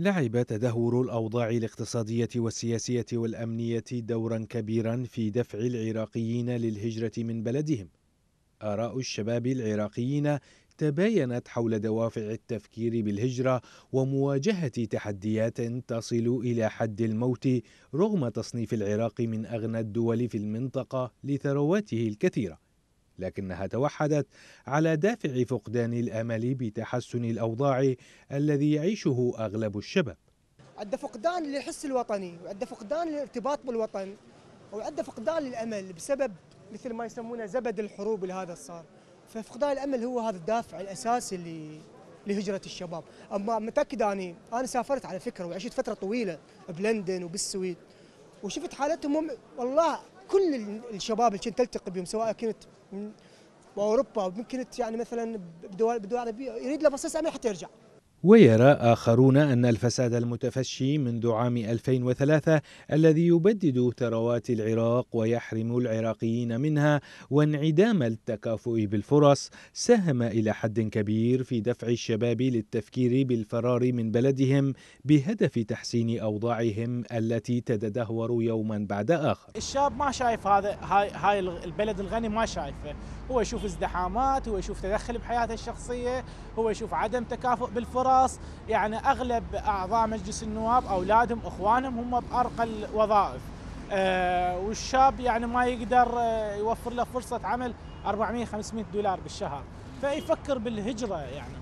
لعب تدهور الاوضاع الاقتصاديه والسياسيه والامنيه دورا كبيرا في دفع العراقيين للهجره من بلدهم اراء الشباب العراقيين تباينت حول دوافع التفكير بالهجره ومواجهه تحديات تصل الى حد الموت رغم تصنيف العراق من اغنى الدول في المنطقه لثرواته الكثيره لكنها توحدت على دافع فقدان الامل بتحسن الاوضاع الذي يعيشه اغلب الشباب. عند فقدان للحس الوطني، وعند فقدان للارتباط بالوطن، وعند فقدان للامل بسبب مثل ما يسمونه زبد الحروب اللي هذا صار. ففقدان الامل هو هذا الدافع الاساسي اللي لهجره الشباب، اما متاكد اني انا سافرت على فكره وعشت فتره طويله بلندن وبالسويد وشفت حالتهم والله كل الشباب اللي كنت التقي بهم سواء كنت من اوروبا كنت يعني مثلا بدول بدول عربيه يريد له بصيص حتى يرجع ويرى آخرون أن الفساد المتفشي منذ عام 2003 الذي يبدد ثروات العراق ويحرم العراقيين منها وانعدام التكافؤ بالفرص ساهم إلى حد كبير في دفع الشباب للتفكير بالفرار من بلدهم بهدف تحسين أوضاعهم التي تتدهور يوما بعد آخر الشاب ما شايف هذا هاي, هاي البلد الغني ما شايفه هو يشوف ازدحامات هو يشوف تدخل بحياته الشخصية هو يشوف عدم تكافؤ بالفرص الأشخاص يعني أغلب أعضاء مجلس النواب أولادهم أخوانهم هم بأرقى الوظائف أه والشاب يعني ما يقدر آه، يوفر له فرصة عمل 400 500 دولار بالشهر فيفكر بالهجرة يعني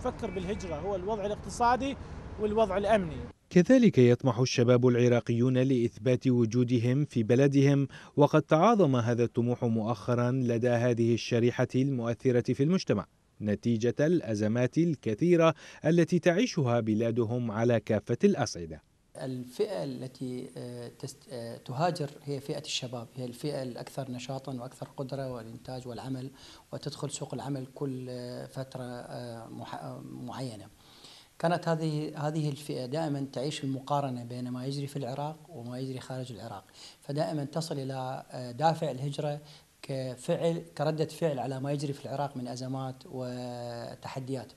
يفكر بالهجرة هو الوضع الاقتصادي والوضع الأمني كذلك يطمح الشباب العراقيون لإثبات وجودهم في بلدهم وقد تعاظم هذا الطموح مؤخرا لدى هذه الشريحة المؤثرة في المجتمع نتيجة الأزمات الكثيرة التي تعيشها بلادهم على كافة الأصعدة الفئة التي آه، آه، تهاجر هي فئة الشباب هي الفئة الأكثر نشاطا وأكثر قدرة والإنتاج والعمل وتدخل سوق العمل كل آه، فترة معينة كانت هذه هذه الفئه دائما تعيش المقارنه بين ما يجري في العراق وما يجري خارج العراق، فدائما تصل الى دافع الهجره كفعل كردة فعل على ما يجري في العراق من أزمات وتحديات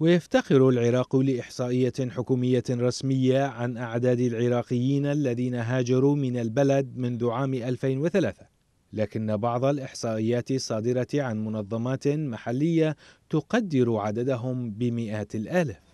ويفتخر العراق لإحصائية حكومية رسمية عن أعداد العراقيين الذين هاجروا من البلد منذ عام 2003 لكن بعض الإحصائيات الصادرة عن منظمات محلية تقدر عددهم بمئات الآلاف